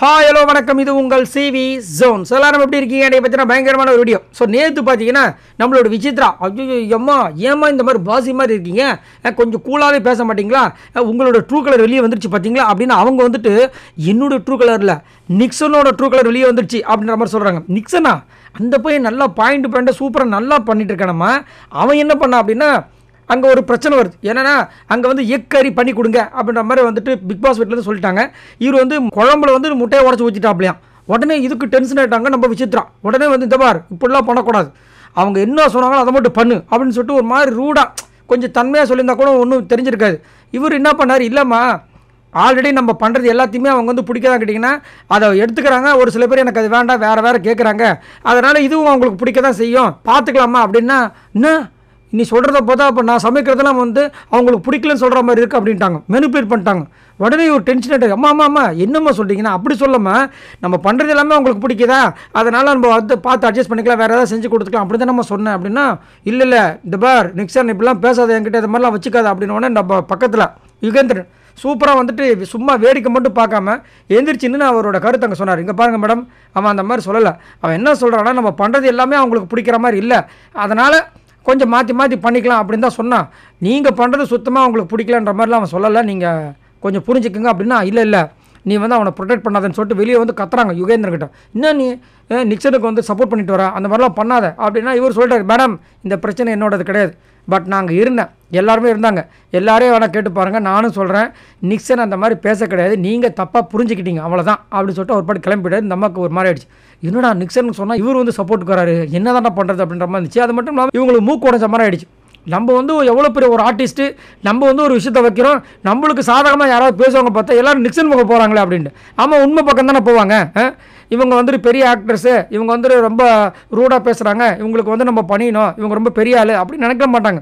hi hello வணக்கம் இது உங்கள் சிவி ஜோன்ஸ் எல்லாரும் எப்படி இருக்கீங்க என்னை பார்த்தீங்கன்னா பயங்கரமான ஒரு வீடியோ ஸோ நேற்று பார்த்தீங்கன்னா நம்மளோட விசித்ரா ஐயோ எம்மா ஏமா இந்த மாதிரி பாசி மாதிரி இருக்கீங்க கொஞ்சம் கூலாகவே பேச மாட்டிங்களா உங்களோட ட்ரூ கலர் வெளியே வந்துருச்சு பார்த்தீங்களா அப்படின்னு அவங்க வந்துட்டு என்னோட ட்ரூ கலரில் நிக்சனோட ட்ரூ கலர் வெளியே வந்துருச்சு அப்படின்ற மாதிரி சொல்கிறாங்க நிக்சனா அந்த பையன் நல்லா பாயிண்ட் பாயிண்ட்டை சூப்பராக நல்லா பண்ணிட்டு இருக்கானம்மா அவன் என்ன பண்ணான் அப்படின்னா அங்கே ஒரு பிரச்சனை வருது என்னென்னா அங்கே வந்து எக்கறி பண்ணி கொடுங்க அப்படின்ற மாதிரி வந்துட்டு பிக் பாஸ் வீட்டிலேருந்து சொல்லிட்டாங்க இவர் வந்து குழம்புல வந்து முட்டையை உடச்சி ஊற்றிட்டாப்லையாம் உடனே இதுக்கு டென்ஷன் ஆகிட்டாங்க நம்ம விசித்திரம் உடனே வந்து இந்த பார் இப்படிலாம் பண்ணக்கூடாது அவங்க என்ன சொன்னாங்களோ அதை மட்டும் பண்ணு அப்படின்னு சொல்லிட்டு ஒரு மாதிரி ரூடாக கொஞ்சம் தன்மையாக சொல்லியிருந்தா கூட ஒன்றும் தெரிஞ்சிருக்காது இவர் என்ன பண்ணார் இல்லைம்மா ஆல்ரெடி நம்ம பண்ணுறது எல்லாத்தையுமே அவங்க வந்து பிடிக்காதான் கேட்டிங்கன்னா அதை எடுத்துக்கிறாங்க ஒரு சில பேர் எனக்கு அது வேண்டாம் வேறு வேறு கேட்குறாங்க அதனால் இதுவும் அவங்களுக்கு பிடிக்க தான் செய்யும் பார்த்துக்கலாமா அப்படின்னா என்ன நீ சொல்கிறத பார்த்தா அப்போ நான் சமைக்கிறதெல்லாம் வந்து அவங்களுக்கு பிடிக்கலன்னு சொல்கிற மாதிரி இருக்குது அப்படின்ட்டாங்க மெனுபேட் பண்ணிட்டாங்க உடனே ஒரு டென்ஷன் ஆகிட்டு அம்மா அம்மா அம்மா என்னம்மா சொல்கிறீங்கன்னா அப்படி சொல்லாமல் நம்ம பண்ணுறது எல்லாமே அவங்களுக்கு பிடிக்குதா அதனால் நம்ம வந்து பார்த்து அட்ஜஸ்ட் பண்ணிக்கலாம் வேறு ஏதாவது செஞ்சு கொடுத்துக்கலாம் அப்படி தான் நம்ம சொன்னேன் அப்படின்னா இல்லை இல்லை இந்த பார் நெக்ஸ்ட் இப்படிலாம் பேசாத என்கிட்ட இது மாதிரிலாம் வச்சுக்காது அப்படின்னு உடனே நம்ம பக்கத்தில் யுகேந்திரன் சூப்பராக வந்துட்டு சும்மா வேடிக்கை மட்டும் பார்க்காம எழுந்திரிச்சின்னு அவரோட கருத்து அங்கே சொன்னார் இங்கே பாருங்கள் மேடம் அவன் அந்த மாதிரி சொல்லலை அவன் என்ன சொல்கிறான்னா நம்ம பண்ணுறது எல்லாமே அவங்களுக்கு பிடிக்கிற மாதிரி இல்லை அதனால் கொஞ்சம் மாற்றி மாற்றி பண்ணிக்கலாம் அப்படின்னு தான் சொன்னான் நீங்கள் பண்ணுறது சுத்தமாக உங்களுக்கு பிடிக்கலன்ற மாதிரிலாம் அவன் சொல்லலை நீங்கள் கொஞ்சம் புரிஞ்சுக்குங்க அப்படின்னா இல்லை இல்லை நீ வந்து அவனை ப்ரொடெக்ட் பண்ணாதன்னு சொல்லிட்டு வெளியே வந்து கத்துறாங்க கிட்ட இன்னும் நீ நிக்சனுக்கு வந்து சப்போர்ட் பண்ணிட்டு வர அந்த மாதிரிலாம் பண்ணாத அப்படின்னா இவர் சொல்லிட்டார் மேடம் இந்த பிரச்சனை என்னோடது கிடையாது பட் நாங்கள் இருந்தேன் எல்லாருமே இருந்தாங்க எல்லாரையும் வேணால் கேட்டு பாருங்கள் நானும் சொல்கிறேன் நிக்சன் அந்த மாதிரி பேச கிடையாது நீங்கள் தப்பாக புரிஞ்சுக்கிட்டீங்க அவ்வளோதான் அப்படின்னு சொல்லிட்டு ஒரு பாட்டு கிளம்பிடாது இந்த அம்மாவுக்கு ஒரு மாதிரி ஆயிடுச்சு என்னடா நிக்சன் சொன்னால் இவர் வந்து சப்போர்ட் வராரு என்ன தானே பண்ணுறது அப்படின்ற மாதிரி இருந்துச்சு அது மட்டும் இல்லாமல் இவங்களுக்கு மூக்கு உடஞ்ச மாதிரி ஆயிடுச்சு நம்ம வந்து எவ்வளோ பெரிய ஒரு ஆர்டிஸ்ட்டு நம்ம வந்து ஒரு விஷயத்த வைக்கிறோம் நம்மளுக்கு சாதகமாக யாராவது பேசுவாங்க பார்த்தா எல்லோரும் நிக்சன் முகம் போகிறாங்களே அப்படின்ட்டு ஆமாம் உண்மை பக்கம் தானே போவாங்க இவங்க வந்துட்டு பெரிய ஆக்டர்ஸு இவங்க வந்துட்டு ரொம்ப ரூடாக பேசுகிறாங்க இவங்களுக்கு வந்து நம்ம பண்ணிடணும் இவங்க ரொம்ப பெரிய ஆள் அப்படின்னு நினைக்க மாட்டாங்க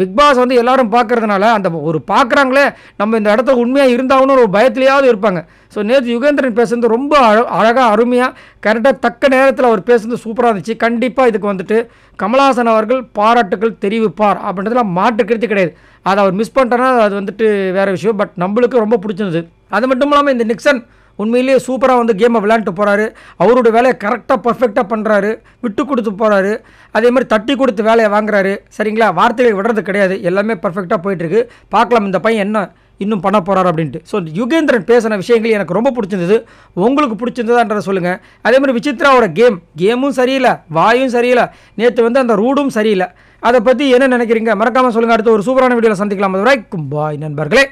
பிக் பாஸ் வந்து எல்லாரும் பார்க்குறதுனால அந்த ஒரு பார்க்குறாங்களே நம்ம இந்த இடத்துல உண்மையாக இருந்தாங்கன்னு ஒரு பயத்துலையாவது இருப்பாங்க ஸோ நேற்று யுகேந்திரன் பேசுறது ரொம்ப அழகாக அருமையாக கரெக்டாக தக்க நேரத்தில் அவர் பேசுறது சூப்பராக இருந்துச்சு கண்டிப்பாக இதுக்கு வந்துட்டு கமலஹாசன் அவர்கள் பாராட்டுக்கள் தெரிவிப்பார் அப்படின்றதுல மாற்று கருத்து கிடையாது அதை அவர் மிஸ் பண்ணிட்டோன்னா அது வந்துட்டு வேறு விஷயம் பட் நம்மளுக்கு ரொம்ப பிடிச்சிருந்தது அது மட்டும் இல்லாமல் இந்த நிக்சன் உண்மையிலேயே சூப்பராக வந்து கேமை விளையாண்டு போகிறாரு அவருடைய வேலையை கரெக்டாக பர்ஃபெக்டாக பண்ணுறாரு விட்டு கொடுத்து போகிறாரு அதே மாதிரி தட்டி கொடுத்து வேலையை வாங்குறாரு சரிங்களா வார்த்தைகள் விடுறது கிடையாது எல்லாமே பர்ஃபெக்டாக போயிட்டுருக்கு பார்க்கலாம் இந்த பையன் என்ன இன்னும் பண்ண போகிறார் அப்படின்ட்டு ஸோ யுகேந்திரன் பேசின விஷயங்கள் எனக்கு ரொம்ப பிடிச்சிருந்தது உங்களுக்கு பிடிச்சிருந்ததான்றதை சொல்லுங்கள் அதே மாதிரி விசித்ராவோட கேம் கேமும் சரியில்லை வாயும் சரியில்லை நேற்று வந்து அந்த ரூடும் சரியில்லை அதை பற்றி என்ன நினைக்கிறீங்க மறக்காமல் சொல்லுங்கள் அடுத்து ஒரு சூப்பரான வீடியோவில் சந்திக்கலாம் அது வரைக்கும் பாய் நண்பர்களே